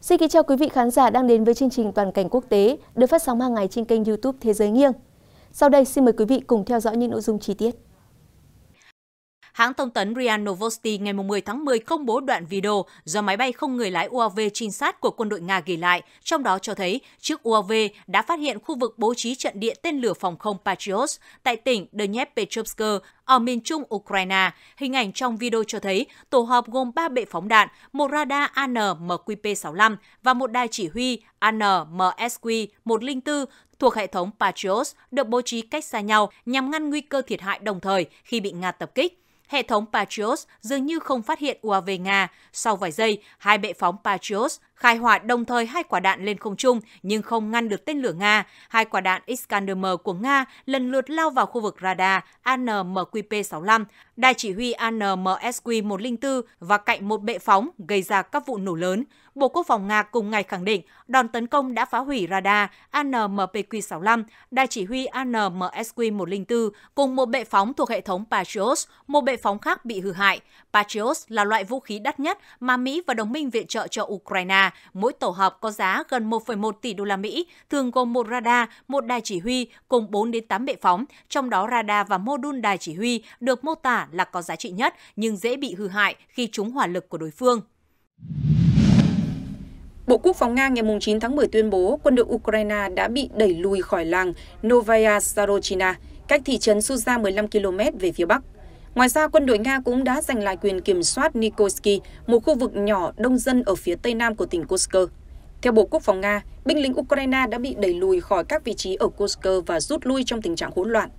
Xin kính chào quý vị khán giả đang đến với chương trình Toàn cảnh quốc tế được phát sóng hàng ngày trên kênh YouTube Thế giới nghiêng. Sau đây xin mời quý vị cùng theo dõi những nội dung chi tiết. Hãng thông tấn RIA Novosti ngày 10 tháng 10 công bố đoạn video do máy bay không người lái UAV trinh sát của quân đội Nga ghi lại, trong đó cho thấy chiếc UAV đã phát hiện khu vực bố trí trận địa tên lửa phòng không Patriot tại tỉnh Dnepropetrovsk ở miền trung Ukraine. Hình ảnh trong video cho thấy tổ hợp gồm 3 bệ phóng đạn, một radar AN-MQP-65 và một đài chỉ huy AN-MSQ-104 thuộc hệ thống Patriot được bố trí cách xa nhau nhằm ngăn nguy cơ thiệt hại đồng thời khi bị Nga tập kích hệ thống Patriot dường như không phát hiện UAV Nga. Sau vài giây, hai bệ phóng Patriot khai hỏa đồng thời hai quả đạn lên không trung nhưng không ngăn được tên lửa Nga. Hai quả đạn Iskander-M của Nga lần lượt lao vào khu vực radar ANMQP-65, đài chỉ huy ANMSQ-104 và cạnh một bệ phóng gây ra các vụ nổ lớn. Bộ Quốc phòng Nga cùng ngày khẳng định đòn tấn công đã phá hủy radar ANMPQ-65, đài chỉ huy ANMSQ-104 cùng một bệ phóng thuộc hệ thống Patriot, một bệ phóng khác bị hư hại. Patriot là loại vũ khí đắt nhất mà Mỹ và đồng minh viện trợ cho Ukraine mỗi tổ hợp có giá gần 1,1 tỷ đô la Mỹ, thường gồm một radar, một đài chỉ huy cùng 4 đến 8 bệ phóng, trong đó radar và mô đun đài chỉ huy được mô tả là có giá trị nhất nhưng dễ bị hư hại khi chúng hỏa lực của đối phương. Bộ Quốc phòng Nga ngày 9 tháng 10 tuyên bố quân đội Ukraine đã bị đẩy lùi khỏi làng Novaya Zarochina, cách thị trấn Suza 15 km về phía bắc ngoài ra quân đội nga cũng đã giành lại quyền kiểm soát nikolsky một khu vực nhỏ đông dân ở phía tây nam của tỉnh kursk theo bộ quốc phòng nga binh lính ukraine đã bị đẩy lùi khỏi các vị trí ở kursk và rút lui trong tình trạng hỗn loạn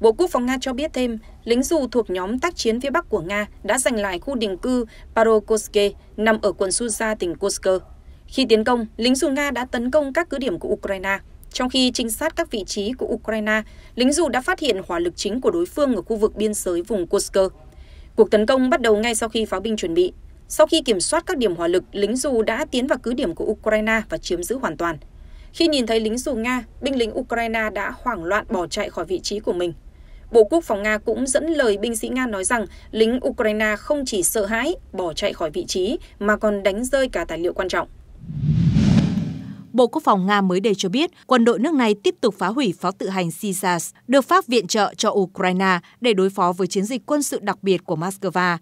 Bộ Quốc phòng Nga cho biết thêm, lính dù thuộc nhóm tác chiến phía Bắc của Nga đã giành lại khu định cư Parokoske nằm ở quận Suza, tỉnh Kursk. Khi tiến công, lính dù Nga đã tấn công các cứ điểm của Ukraine, trong khi trinh sát các vị trí của Ukraine, lính dù đã phát hiện hỏa lực chính của đối phương ở khu vực biên giới vùng Kursk. Cuộc tấn công bắt đầu ngay sau khi pháo binh chuẩn bị. Sau khi kiểm soát các điểm hỏa lực, lính dù đã tiến vào cứ điểm của Ukraine và chiếm giữ hoàn toàn. Khi nhìn thấy lính dù Nga, binh lính Ukraine đã hoảng loạn bỏ chạy khỏi vị trí của mình. Bộ Quốc phòng Nga cũng dẫn lời binh sĩ Nga nói rằng lính Ukraine không chỉ sợ hãi, bỏ chạy khỏi vị trí mà còn đánh rơi cả tài liệu quan trọng. Bộ Quốc phòng Nga mới đây cho biết quân đội nước này tiếp tục phá hủy pháo tự hành CSAS được Pháp viện trợ cho Ukraine để đối phó với chiến dịch quân sự đặc biệt của Moscow.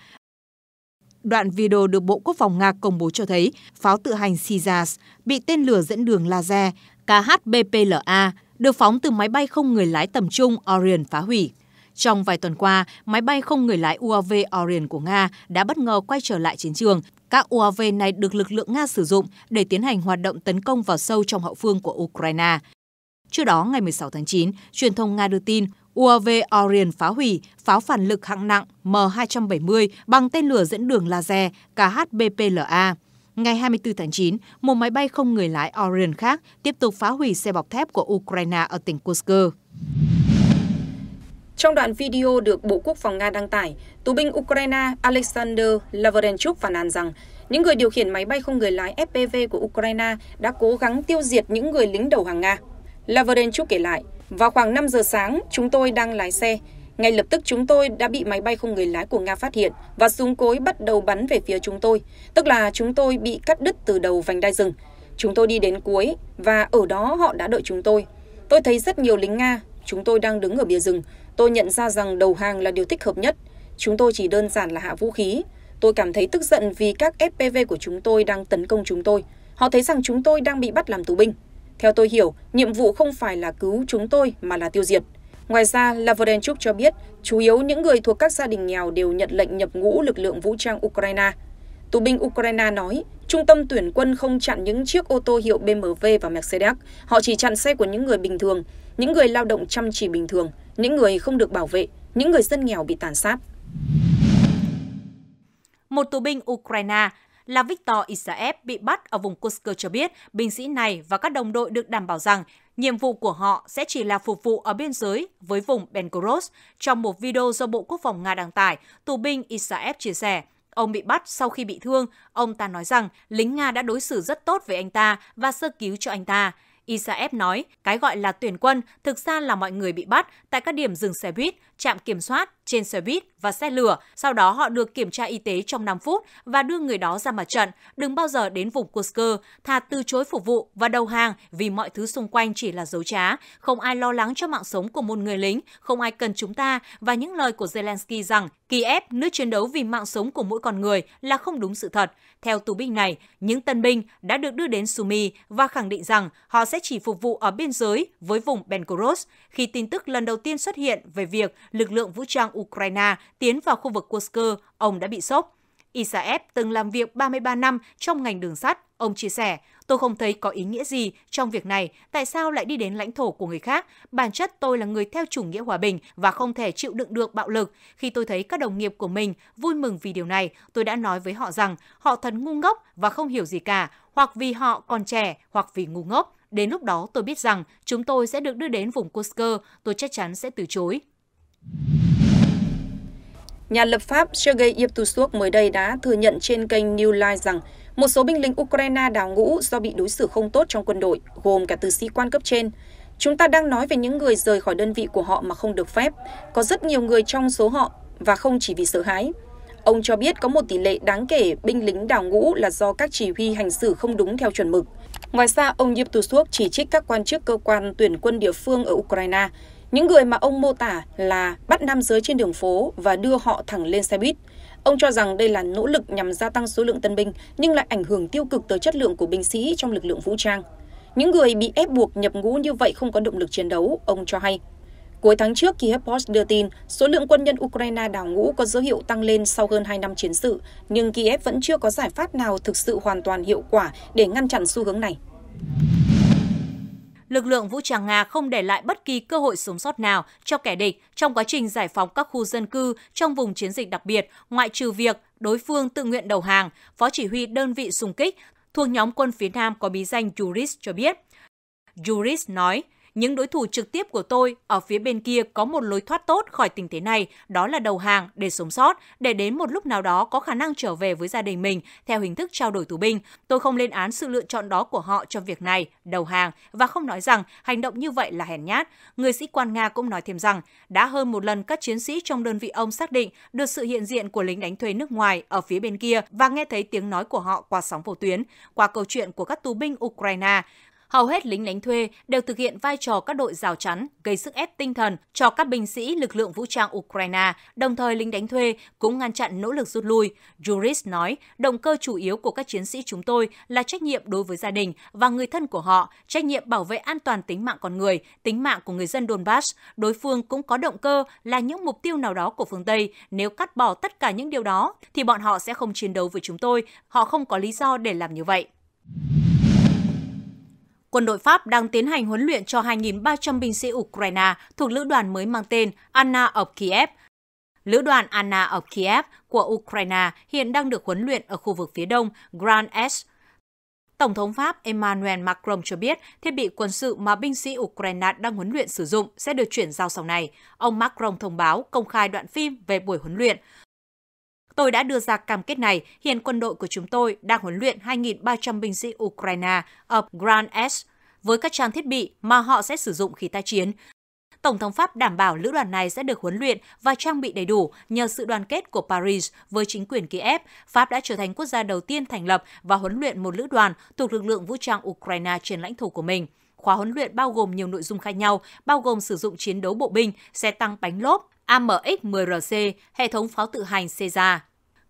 Đoạn video được Bộ Quốc phòng Nga công bố cho thấy pháo tự hành CSAS bị tên lửa dẫn đường laser KHBPLA được phóng từ máy bay không người lái tầm trung Orion phá hủy. Trong vài tuần qua, máy bay không người lái UAV Orion của Nga đã bất ngờ quay trở lại chiến trường các UAV này được lực lượng Nga sử dụng để tiến hành hoạt động tấn công vào sâu trong hậu phương của Ukraine. Trước đó, ngày 16 tháng 9, truyền thông Nga đưa tin UAV Orion phá hủy pháo phản lực hạng nặng M270 bằng tên lửa dẫn đường laser KHBPLA. Ngày 24 tháng 9, một máy bay không người lái Orion khác tiếp tục phá hủy xe bọc thép của Ukraine ở tỉnh Kursk. Trong đoạn video được Bộ Quốc phòng Nga đăng tải, tù binh Ukraine Alexander Lavrenchuk phản nàn rằng những người điều khiển máy bay không người lái FPV của Ukraine đã cố gắng tiêu diệt những người lính đầu hàng Nga. Lavrenchuk kể lại, vào khoảng 5 giờ sáng, chúng tôi đang lái xe. Ngay lập tức chúng tôi đã bị máy bay không người lái của Nga phát hiện và súng cối bắt đầu bắn về phía chúng tôi, tức là chúng tôi bị cắt đứt từ đầu vành đai rừng. Chúng tôi đi đến cuối và ở đó họ đã đợi chúng tôi. Tôi thấy rất nhiều lính Nga, chúng tôi đang đứng ở bìa rừng, Tôi nhận ra rằng đầu hàng là điều thích hợp nhất. Chúng tôi chỉ đơn giản là hạ vũ khí. Tôi cảm thấy tức giận vì các FPV của chúng tôi đang tấn công chúng tôi. Họ thấy rằng chúng tôi đang bị bắt làm tù binh. Theo tôi hiểu, nhiệm vụ không phải là cứu chúng tôi mà là tiêu diệt. Ngoài ra, lavrenchuk cho biết, chủ yếu những người thuộc các gia đình nghèo đều nhận lệnh nhập ngũ lực lượng vũ trang Ukraine. Tù binh Ukraine nói, trung tâm tuyển quân không chặn những chiếc ô tô hiệu BMW và Mercedes, họ chỉ chặn xe của những người bình thường, những người lao động chăm chỉ bình thường, những người không được bảo vệ, những người dân nghèo bị tàn sát. Một tù binh Ukraine là Viktor Isaev bị bắt ở vùng Kursk cho biết binh sĩ này và các đồng đội được đảm bảo rằng nhiệm vụ của họ sẽ chỉ là phục vụ ở biên giới với vùng Belgorod. Trong một video do Bộ Quốc phòng Nga đăng tải, tù binh Isaev chia sẻ, Ông bị bắt sau khi bị thương, ông ta nói rằng lính Nga đã đối xử rất tốt với anh ta và sơ cứu cho anh ta. ISAF nói, cái gọi là tuyển quân thực ra là mọi người bị bắt tại các điểm dừng xe buýt, trạm kiểm soát, trên xe buýt và xe lửa, sau đó họ được kiểm tra y tế trong 5 phút và đưa người đó ra mặt trận. Đừng bao giờ đến vùng Kursk, thà từ chối phục vụ và đầu hàng vì mọi thứ xung quanh chỉ là dối trá. Không ai lo lắng cho mạng sống của một người lính, không ai cần chúng ta và những lời của Zelensky rằng Kiev, nước chiến đấu vì mạng sống của mỗi con người là không đúng sự thật. Theo tù binh này, những tân binh đã được đưa đến Sumy và khẳng định rằng họ sẽ chỉ phục vụ ở biên giới với vùng Benkoros. Khi tin tức lần đầu tiên xuất hiện về việc lực lượng vũ trang Ukraine tiến vào khu vực Kursk, ông đã bị sốc. Isaev từng làm việc 33 năm trong ngành đường sắt. Ông chia sẻ, tôi không thấy có ý nghĩa gì trong việc này, tại sao lại đi đến lãnh thổ của người khác. Bản chất tôi là người theo chủ nghĩa hòa bình và không thể chịu đựng được bạo lực. Khi tôi thấy các đồng nghiệp của mình vui mừng vì điều này, tôi đã nói với họ rằng họ thật ngu ngốc và không hiểu gì cả, hoặc vì họ còn trẻ, hoặc vì ngu ngốc. Đến lúc đó tôi biết rằng chúng tôi sẽ được đưa đến vùng Kursk, tôi chắc chắn sẽ từ chối nhà lập pháp Sergei Yevtusuk mới đây đã thừa nhận trên kênh New Life rằng một số binh lính Ukraine đào ngũ do bị đối xử không tốt trong quân đội, gồm cả từ sĩ quan cấp trên. Chúng ta đang nói về những người rời khỏi đơn vị của họ mà không được phép. Có rất nhiều người trong số họ và không chỉ vì sợ hãi. Ông cho biết có một tỷ lệ đáng kể binh lính đào ngũ là do các chỉ huy hành xử không đúng theo chuẩn mực. Ngoài ra, ông Yevtusuk chỉ trích các quan chức cơ quan tuyển quân địa phương ở Ukraine những người mà ông mô tả là bắt nam giới trên đường phố và đưa họ thẳng lên xe buýt. Ông cho rằng đây là nỗ lực nhằm gia tăng số lượng tân binh nhưng lại ảnh hưởng tiêu cực tới chất lượng của binh sĩ trong lực lượng vũ trang. Những người bị ép buộc nhập ngũ như vậy không có động lực chiến đấu, ông cho hay. Cuối tháng trước, Kiev Post đưa tin số lượng quân nhân Ukraine đào ngũ có dấu hiệu tăng lên sau hơn 2 năm chiến sự, nhưng Kiev vẫn chưa có giải pháp nào thực sự hoàn toàn hiệu quả để ngăn chặn xu hướng này lực lượng vũ trang Nga không để lại bất kỳ cơ hội sống sót nào cho kẻ địch trong quá trình giải phóng các khu dân cư trong vùng chiến dịch đặc biệt, ngoại trừ việc đối phương tự nguyện đầu hàng, phó chỉ huy đơn vị xung kích thuộc nhóm quân phía Nam có bí danh Juris cho biết. Juris nói, những đối thủ trực tiếp của tôi ở phía bên kia có một lối thoát tốt khỏi tình thế này, đó là đầu hàng để sống sót, để đến một lúc nào đó có khả năng trở về với gia đình mình theo hình thức trao đổi tù binh. Tôi không lên án sự lựa chọn đó của họ cho việc này, đầu hàng và không nói rằng hành động như vậy là hèn nhát. Người sĩ quan Nga cũng nói thêm rằng, đã hơn một lần các chiến sĩ trong đơn vị ông xác định được sự hiện diện của lính đánh thuê nước ngoài ở phía bên kia và nghe thấy tiếng nói của họ qua sóng vô tuyến, qua câu chuyện của các tù binh Ukraine hầu hết lính đánh thuê đều thực hiện vai trò các đội rào chắn, gây sức ép tinh thần cho các binh sĩ lực lượng vũ trang Ukraine, đồng thời lính đánh thuê cũng ngăn chặn nỗ lực rút lui. Juris nói, động cơ chủ yếu của các chiến sĩ chúng tôi là trách nhiệm đối với gia đình và người thân của họ, trách nhiệm bảo vệ an toàn tính mạng con người, tính mạng của người dân Donbass. Đối phương cũng có động cơ là những mục tiêu nào đó của phương Tây. Nếu cắt bỏ tất cả những điều đó, thì bọn họ sẽ không chiến đấu với chúng tôi. Họ không có lý do để làm như vậy quân đội Pháp đang tiến hành huấn luyện cho 2.300 binh sĩ Ukraine thuộc lữ đoàn mới mang tên Anna of Kiev. Lữ đoàn Anna of Kiev của Ukraine hiện đang được huấn luyện ở khu vực phía đông Grand Est. Tổng thống Pháp Emmanuel Macron cho biết thiết bị quân sự mà binh sĩ Ukraine đang huấn luyện sử dụng sẽ được chuyển giao sau này. Ông Macron thông báo công khai đoạn phim về buổi huấn luyện. Tôi đã đưa ra cam kết này, hiện quân đội của chúng tôi đang huấn luyện 2.300 binh sĩ Ukraine ở Grand S với các trang thiết bị mà họ sẽ sử dụng khi tác chiến. Tổng thống Pháp đảm bảo lữ đoàn này sẽ được huấn luyện và trang bị đầy đủ nhờ sự đoàn kết của Paris với chính quyền Kiev. Pháp đã trở thành quốc gia đầu tiên thành lập và huấn luyện một lữ đoàn thuộc lực lượng vũ trang Ukraine trên lãnh thổ của mình. Khóa huấn luyện bao gồm nhiều nội dung khác nhau, bao gồm sử dụng chiến đấu bộ binh, xe tăng bánh lốp, AMX-10RC, hệ thống pháo tự hành Caesar.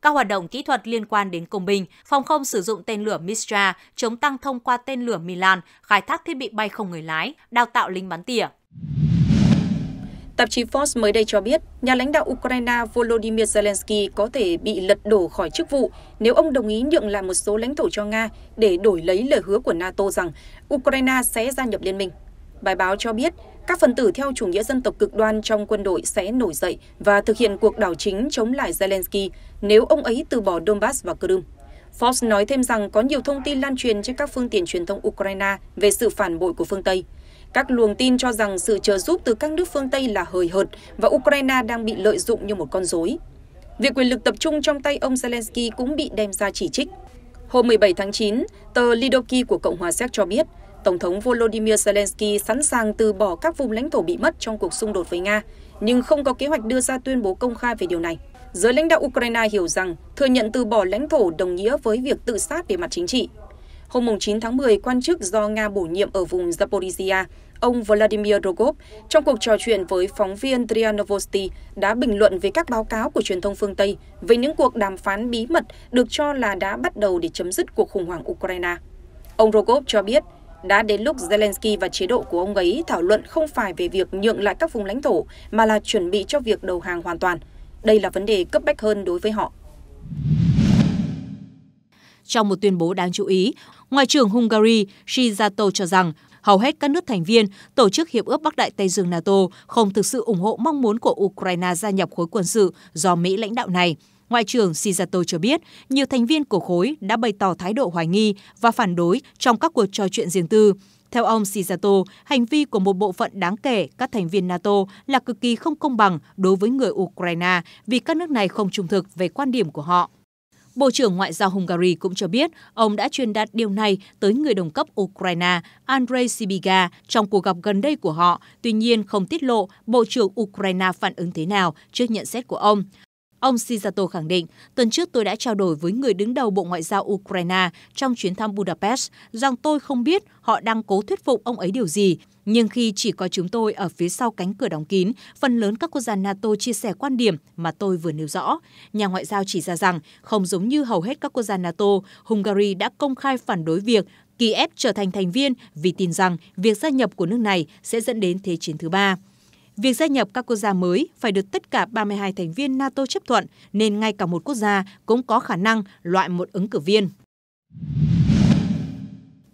Các hoạt động kỹ thuật liên quan đến công binh, phòng không sử dụng tên lửa Mistra, chống tăng thông qua tên lửa Milan, khai thác thiết bị bay không người lái, đào tạo lính bắn tỉa. Tạp chí Forbes mới đây cho biết, nhà lãnh đạo Ukraine Volodymyr Zelensky có thể bị lật đổ khỏi chức vụ nếu ông đồng ý nhượng lại một số lãnh thổ cho Nga để đổi lấy lời hứa của NATO rằng Ukraine sẽ gia nhập liên minh bài báo cho biết các phần tử theo chủ nghĩa dân tộc cực đoan trong quân đội sẽ nổi dậy và thực hiện cuộc đảo chính chống lại Zelensky nếu ông ấy từ bỏ Donbass và Crimea. Fox nói thêm rằng có nhiều thông tin lan truyền trên các phương tiện truyền thông Ukraine về sự phản bội của phương Tây. Các luồng tin cho rằng sự trợ giúp từ các nước phương Tây là hời hợt và Ukraine đang bị lợi dụng như một con rối. Việc quyền lực tập trung trong tay ông Zelensky cũng bị đem ra chỉ trích. Hôm 17 tháng 9, tờ Lidoki của Cộng hòa Séc cho biết Tổng thống Volodymyr Zelensky sẵn sàng từ bỏ các vùng lãnh thổ bị mất trong cuộc xung đột với Nga, nhưng không có kế hoạch đưa ra tuyên bố công khai về điều này. Giới lãnh đạo Ukraine hiểu rằng thừa nhận từ bỏ lãnh thổ đồng nghĩa với việc tự sát về mặt chính trị. Hôm 9 tháng 10, quan chức do Nga bổ nhiệm ở vùng Zaporizhia, ông Vladimir Rogov, trong cuộc trò chuyện với phóng viên Trianovosti, đã bình luận về các báo cáo của truyền thông phương Tây về những cuộc đàm phán bí mật được cho là đã bắt đầu để chấm dứt cuộc khủng hoảng Ukraine. Ông Rogov cho biết đã đến lúc Zelensky và chế độ của ông ấy thảo luận không phải về việc nhượng lại các vùng lãnh thổ mà là chuẩn bị cho việc đầu hàng hoàn toàn. Đây là vấn đề cấp bách hơn đối với họ. Trong một tuyên bố đáng chú ý, Ngoại trưởng Hungary Shizato cho rằng hầu hết các nước thành viên tổ chức Hiệp ước Bắc Đại Tây Dương NATO không thực sự ủng hộ mong muốn của Ukraine gia nhập khối quân sự do Mỹ lãnh đạo này – Ngoại trưởng Shizato cho biết, nhiều thành viên của khối đã bày tỏ thái độ hoài nghi và phản đối trong các cuộc trò chuyện riêng tư. Theo ông Shizato, hành vi của một bộ phận đáng kể các thành viên NATO là cực kỳ không công bằng đối với người Ukraine vì các nước này không trung thực về quan điểm của họ. Bộ trưởng Ngoại giao Hungary cũng cho biết ông đã truyền đạt điều này tới người đồng cấp Ukraine Andrei Sibiga trong cuộc gặp gần đây của họ, tuy nhiên không tiết lộ Bộ trưởng Ukraine phản ứng thế nào trước nhận xét của ông. Ông Shizato khẳng định, tuần trước tôi đã trao đổi với người đứng đầu Bộ Ngoại giao Ukraine trong chuyến thăm Budapest rằng tôi không biết họ đang cố thuyết phục ông ấy điều gì. Nhưng khi chỉ có chúng tôi ở phía sau cánh cửa đóng kín, phần lớn các quốc gia NATO chia sẻ quan điểm mà tôi vừa nêu rõ. Nhà ngoại giao chỉ ra rằng, không giống như hầu hết các quốc gia NATO, Hungary đã công khai phản đối việc Kiev trở thành thành viên vì tin rằng việc gia nhập của nước này sẽ dẫn đến thế chiến thứ ba. Việc gia nhập các quốc gia mới phải được tất cả 32 thành viên NATO chấp thuận, nên ngay cả một quốc gia cũng có khả năng loại một ứng cử viên.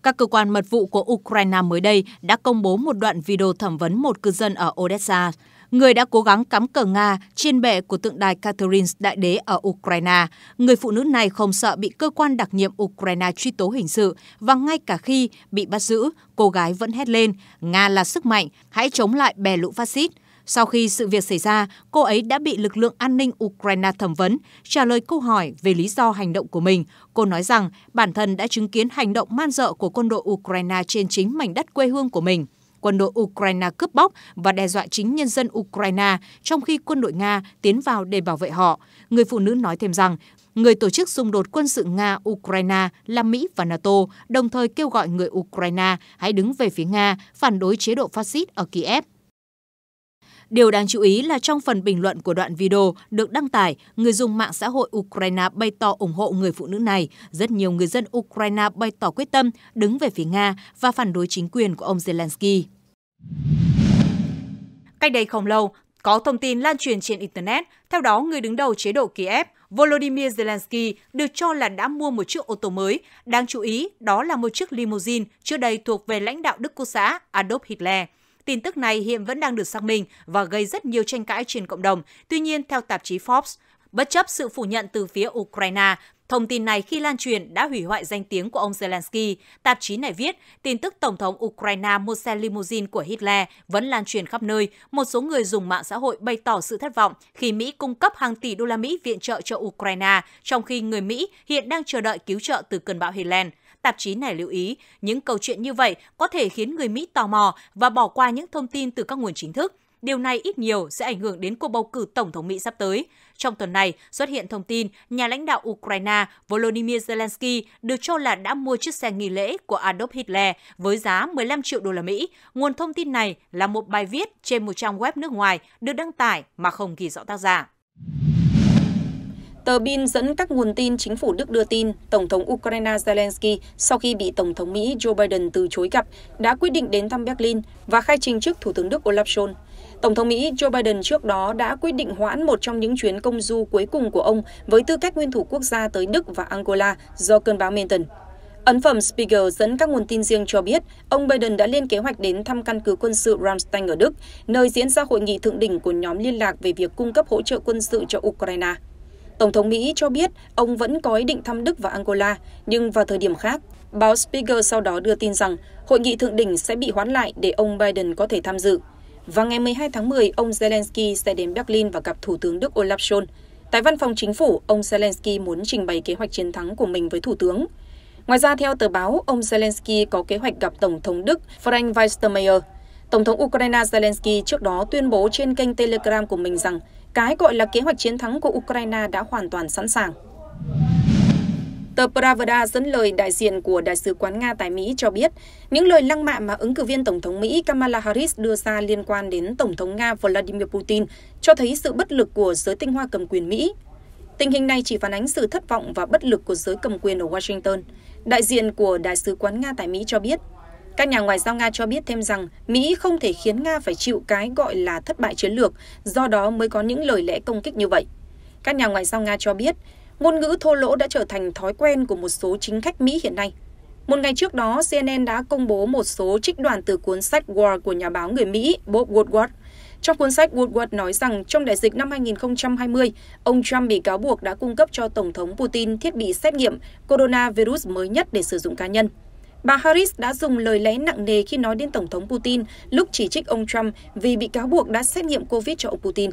Các cơ quan mật vụ của Ukraine mới đây đã công bố một đoạn video thẩm vấn một cư dân ở Odessa, người đã cố gắng cắm cờ Nga trên bệ của tượng đài Catherine Đại đế ở Ukraine. Người phụ nữ này không sợ bị cơ quan đặc nhiệm Ukraine truy tố hình sự và ngay cả khi bị bắt giữ, cô gái vẫn hét lên, Nga là sức mạnh, hãy chống lại bè lũ phát xít. Sau khi sự việc xảy ra, cô ấy đã bị lực lượng an ninh Ukraine thẩm vấn, trả lời câu hỏi về lý do hành động của mình. Cô nói rằng bản thân đã chứng kiến hành động man dợ của quân đội Ukraine trên chính mảnh đất quê hương của mình. Quân đội Ukraine cướp bóc và đe dọa chính nhân dân Ukraine, trong khi quân đội Nga tiến vào để bảo vệ họ. Người phụ nữ nói thêm rằng, người tổ chức xung đột quân sự Nga-Ukraine là Mỹ và NATO, đồng thời kêu gọi người Ukraine hãy đứng về phía Nga, phản đối chế độ phát xít ở Kiev. Điều đáng chú ý là trong phần bình luận của đoạn video được đăng tải, người dùng mạng xã hội Ukraine bày tỏ ủng hộ người phụ nữ này. Rất nhiều người dân Ukraine bày tỏ quyết tâm đứng về phía Nga và phản đối chính quyền của ông Zelensky. Cách đây không lâu, có thông tin lan truyền trên Internet, theo đó người đứng đầu chế độ Kiev, Volodymyr Zelensky được cho là đã mua một chiếc ô tô mới. Đáng chú ý, đó là một chiếc limousine trước đây thuộc về lãnh đạo Đức Quốc xã Adolf Hitler. Tin tức này hiện vẫn đang được xác minh và gây rất nhiều tranh cãi trên cộng đồng. Tuy nhiên, theo tạp chí Forbes, bất chấp sự phủ nhận từ phía Ukraine, Thông tin này khi lan truyền đã hủy hoại danh tiếng của ông Zelensky. Tạp chí này viết, tin tức Tổng thống Ukraine mua xe limousine của Hitler vẫn lan truyền khắp nơi. Một số người dùng mạng xã hội bày tỏ sự thất vọng khi Mỹ cung cấp hàng tỷ đô la Mỹ viện trợ cho Ukraine, trong khi người Mỹ hiện đang chờ đợi cứu trợ từ cơn bão Helen. Tạp chí này lưu ý, những câu chuyện như vậy có thể khiến người Mỹ tò mò và bỏ qua những thông tin từ các nguồn chính thức. Điều này ít nhiều sẽ ảnh hưởng đến cuộc bầu cử tổng thống Mỹ sắp tới. Trong tuần này, xuất hiện thông tin nhà lãnh đạo Ukraine Volodymyr Zelensky được cho là đã mua chiếc xe nghỉ lễ của Adolf Hitler với giá 15 triệu đô la Mỹ. Nguồn thông tin này là một bài viết trên một trang web nước ngoài được đăng tải mà không ghi rõ tác giả. Tờ Bin dẫn các nguồn tin chính phủ Đức đưa tin, Tổng thống Ukraine Zelensky sau khi bị Tổng thống Mỹ Joe Biden từ chối gặp, đã quyết định đến thăm Berlin và khai trình trước Thủ tướng Đức Olaf Scholz. Tổng thống Mỹ Joe Biden trước đó đã quyết định hoãn một trong những chuyến công du cuối cùng của ông với tư cách nguyên thủ quốc gia tới Đức và Angola do cơn bão Menton. Ấn phẩm Spiegel dẫn các nguồn tin riêng cho biết, ông Biden đã lên kế hoạch đến thăm căn cứ quân sự Ramstein ở Đức, nơi diễn ra hội nghị thượng đỉnh của nhóm liên lạc về việc cung cấp hỗ trợ quân sự cho Ukraine tổng thống Mỹ cho biết ông vẫn có ý định thăm Đức và Angola, nhưng vào thời điểm khác. Báo Spiegel sau đó đưa tin rằng hội nghị thượng đỉnh sẽ bị hoãn lại để ông Biden có thể tham dự. Vào ngày 12 tháng 10, ông Zelensky sẽ đến Berlin và gặp Thủ tướng Đức Olaf Scholz. Tại văn phòng chính phủ, ông Zelensky muốn trình bày kế hoạch chiến thắng của mình với Thủ tướng. Ngoài ra, theo tờ báo, ông Zelensky có kế hoạch gặp Tổng thống Đức Frank Weistermeier. Tổng thống Ukraine Zelensky trước đó tuyên bố trên kênh Telegram của mình rằng cái gọi là kế hoạch chiến thắng của Ukraine đã hoàn toàn sẵn sàng. Tờ Pravda dẫn lời đại diện của Đại sứ quán Nga tại Mỹ cho biết, những lời lăng mạ mà ứng cử viên Tổng thống Mỹ Kamala Harris đưa ra liên quan đến Tổng thống Nga Vladimir Putin cho thấy sự bất lực của giới tinh hoa cầm quyền Mỹ. Tình hình này chỉ phản ánh sự thất vọng và bất lực của giới cầm quyền ở Washington. Đại diện của Đại sứ quán Nga tại Mỹ cho biết, các nhà ngoại giao Nga cho biết thêm rằng Mỹ không thể khiến Nga phải chịu cái gọi là thất bại chiến lược, do đó mới có những lời lẽ công kích như vậy. Các nhà ngoại giao Nga cho biết, ngôn ngữ thô lỗ đã trở thành thói quen của một số chính khách Mỹ hiện nay. Một ngày trước đó, CNN đã công bố một số trích đoạn từ cuốn sách War của nhà báo người Mỹ Bob Woodward. Trong cuốn sách, Woodward nói rằng trong đại dịch năm 2020, ông Trump bị cáo buộc đã cung cấp cho Tổng thống Putin thiết bị xét nghiệm coronavirus mới nhất để sử dụng cá nhân. Bà Harris đã dùng lời lẽ nặng nề khi nói đến Tổng thống Putin lúc chỉ trích ông Trump vì bị cáo buộc đã xét nghiệm COVID cho ông Putin.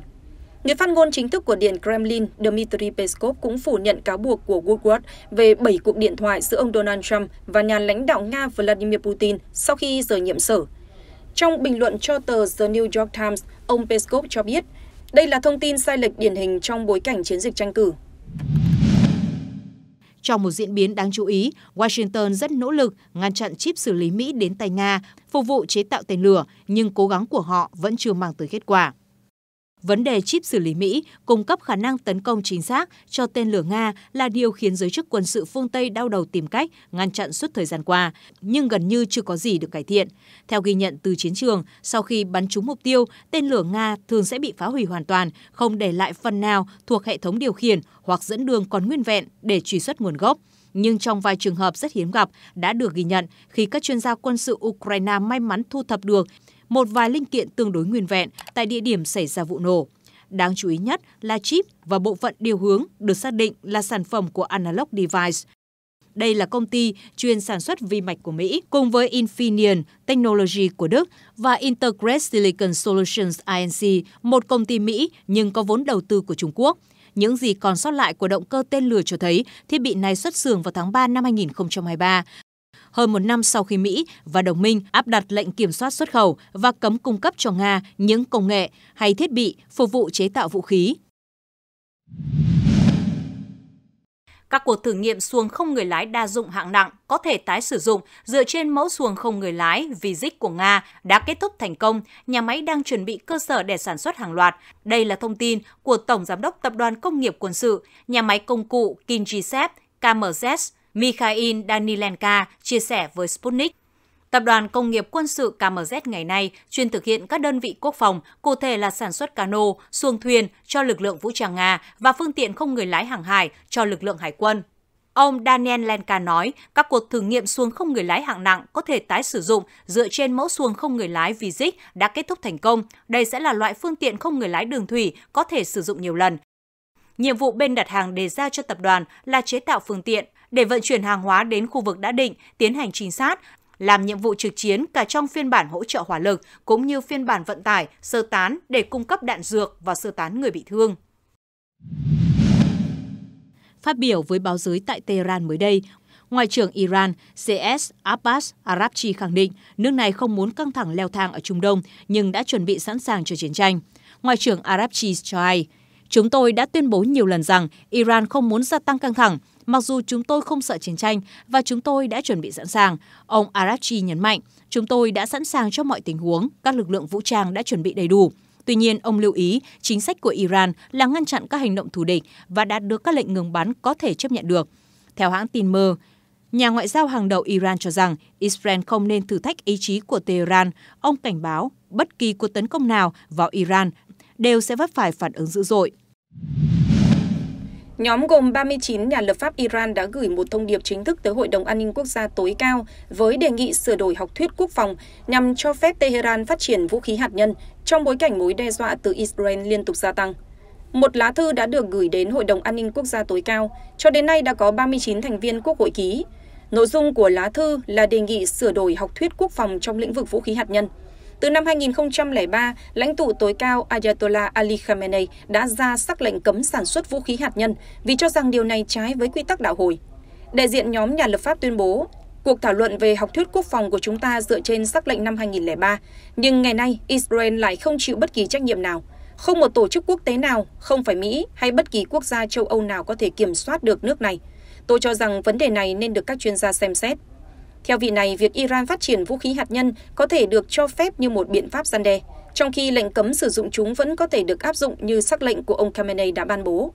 Người phát ngôn chính thức của Điện Kremlin Dmitry Peskov cũng phủ nhận cáo buộc của Woodward về bảy cuộc điện thoại giữa ông Donald Trump và nhà lãnh đạo Nga Vladimir Putin sau khi rời nhiệm sở. Trong bình luận cho tờ The New York Times, ông Peskov cho biết đây là thông tin sai lệch điển hình trong bối cảnh chiến dịch tranh cử trong một diễn biến đáng chú ý, Washington rất nỗ lực ngăn chặn chip xử lý Mỹ đến tay Nga, phục vụ chế tạo tên lửa, nhưng cố gắng của họ vẫn chưa mang tới kết quả. Vấn đề chip xử lý Mỹ cung cấp khả năng tấn công chính xác cho tên lửa Nga là điều khiến giới chức quân sự phương Tây đau đầu tìm cách ngăn chặn suốt thời gian qua, nhưng gần như chưa có gì được cải thiện. Theo ghi nhận từ chiến trường, sau khi bắn trúng mục tiêu, tên lửa Nga thường sẽ bị phá hủy hoàn toàn, không để lại phần nào thuộc hệ thống điều khiển hoặc dẫn đường còn nguyên vẹn để truy xuất nguồn gốc nhưng trong vài trường hợp rất hiếm gặp đã được ghi nhận khi các chuyên gia quân sự Ukraine may mắn thu thập được một vài linh kiện tương đối nguyên vẹn tại địa điểm xảy ra vụ nổ. Đáng chú ý nhất là chip và bộ phận điều hướng được xác định là sản phẩm của Analog Device. Đây là công ty chuyên sản xuất vi mạch của Mỹ cùng với Infineon Technology của Đức và Intergrade Silicon Solutions Inc, một công ty Mỹ nhưng có vốn đầu tư của Trung Quốc. Những gì còn sót lại của động cơ tên lửa cho thấy thiết bị này xuất xưởng vào tháng 3 năm 2023 hơn một năm sau khi Mỹ và đồng minh áp đặt lệnh kiểm soát xuất khẩu và cấm cung cấp cho Nga những công nghệ hay thiết bị phục vụ chế tạo vũ khí. Các cuộc thử nghiệm xuồng không người lái đa dụng hạng nặng có thể tái sử dụng dựa trên mẫu xuồng không người lái Vizik của Nga đã kết thúc thành công. Nhà máy đang chuẩn bị cơ sở để sản xuất hàng loạt. Đây là thông tin của Tổng Giám đốc Tập đoàn Công nghiệp Quân sự, nhà máy công cụ Kingisep, KMZ Mikhail Danilenka chia sẻ với Sputnik. Tập đoàn Công nghiệp Quân sự KMZ ngày nay chuyên thực hiện các đơn vị quốc phòng, cụ thể là sản xuất cano, xuồng thuyền cho lực lượng vũ trang Nga và phương tiện không người lái hàng hải cho lực lượng hải quân. Ông Daniel Lenka nói, các cuộc thử nghiệm xuồng không người lái hạng nặng có thể tái sử dụng dựa trên mẫu xuồng không người lái Vizik đã kết thúc thành công. Đây sẽ là loại phương tiện không người lái đường thủy có thể sử dụng nhiều lần. Nhiệm vụ bên đặt hàng đề ra cho tập đoàn là chế tạo phương tiện để vận chuyển hàng hóa đến khu vực đã định, tiến hành trinh sát, làm nhiệm vụ trực chiến cả trong phiên bản hỗ trợ hỏa lực cũng như phiên bản vận tải, sơ tán để cung cấp đạn dược và sơ tán người bị thương. Phát biểu với báo giới tại Tehran mới đây, Ngoại trưởng Iran CS Abbas Arabchi khẳng định nước này không muốn căng thẳng leo thang ở Trung Đông nhưng đã chuẩn bị sẵn sàng cho chiến tranh. Ngoại trưởng Arabchi cho hay, Chúng tôi đã tuyên bố nhiều lần rằng Iran không muốn gia tăng căng thẳng, Mặc dù chúng tôi không sợ chiến tranh và chúng tôi đã chuẩn bị sẵn sàng, ông Arachi nhấn mạnh, chúng tôi đã sẵn sàng cho mọi tình huống, các lực lượng vũ trang đã chuẩn bị đầy đủ. Tuy nhiên, ông lưu ý chính sách của Iran là ngăn chặn các hành động thù địch và đạt được các lệnh ngừng bắn có thể chấp nhận được. Theo hãng tin mơ, nhà ngoại giao hàng đầu Iran cho rằng Israel không nên thử thách ý chí của Tehran. Ông cảnh báo bất kỳ cuộc tấn công nào vào Iran đều sẽ vấp phải phản ứng dữ dội. Nhóm gồm 39 nhà lập pháp Iran đã gửi một thông điệp chính thức tới Hội đồng An ninh Quốc gia tối cao với đề nghị sửa đổi học thuyết quốc phòng nhằm cho phép Tehran phát triển vũ khí hạt nhân trong bối cảnh mối đe dọa từ Israel liên tục gia tăng. Một lá thư đã được gửi đến Hội đồng An ninh Quốc gia tối cao, cho đến nay đã có 39 thành viên quốc hội ký. Nội dung của lá thư là đề nghị sửa đổi học thuyết quốc phòng trong lĩnh vực vũ khí hạt nhân – từ năm 2003, lãnh tụ tối cao Ayatollah Ali Khamenei đã ra sắc lệnh cấm sản xuất vũ khí hạt nhân vì cho rằng điều này trái với quy tắc đạo hồi. Đại diện nhóm nhà lập pháp tuyên bố, cuộc thảo luận về học thuyết quốc phòng của chúng ta dựa trên sắc lệnh năm 2003, nhưng ngày nay Israel lại không chịu bất kỳ trách nhiệm nào. Không một tổ chức quốc tế nào, không phải Mỹ hay bất kỳ quốc gia châu Âu nào có thể kiểm soát được nước này. Tôi cho rằng vấn đề này nên được các chuyên gia xem xét theo vị này việc iran phát triển vũ khí hạt nhân có thể được cho phép như một biện pháp gian đe trong khi lệnh cấm sử dụng chúng vẫn có thể được áp dụng như xác lệnh của ông khamenei đã ban bố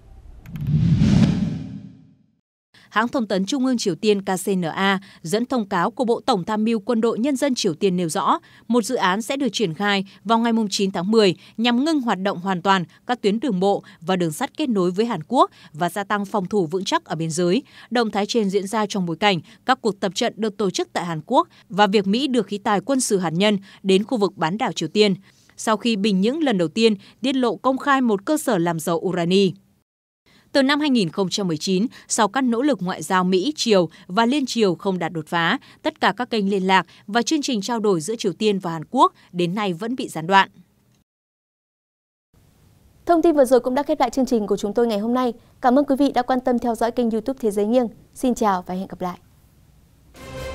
hãng thông tấn Trung ương Triều Tiên KCNA dẫn thông cáo của Bộ Tổng tham mưu Quân đội Nhân dân Triều Tiên nêu rõ, một dự án sẽ được triển khai vào ngày 9 tháng 10 nhằm ngưng hoạt động hoàn toàn các tuyến đường bộ và đường sắt kết nối với Hàn Quốc và gia tăng phòng thủ vững chắc ở biên giới. Động thái trên diễn ra trong bối cảnh các cuộc tập trận được tổ chức tại Hàn Quốc và việc Mỹ đưa khí tài quân sự hạt nhân đến khu vực bán đảo Triều Tiên sau khi Bình Nhưỡng lần đầu tiên tiết lộ công khai một cơ sở làm dầu urani. Từ năm 2019, sau các nỗ lực ngoại giao Mỹ-Triều và Liên Triều không đạt đột phá, tất cả các kênh liên lạc và chương trình trao đổi giữa Triều Tiên và Hàn Quốc đến nay vẫn bị gián đoạn. Thông tin vừa rồi cũng đã khép lại chương trình của chúng tôi ngày hôm nay. Cảm ơn quý vị đã quan tâm theo dõi kênh YouTube Thế giới nghiêng. Xin chào và hẹn gặp lại.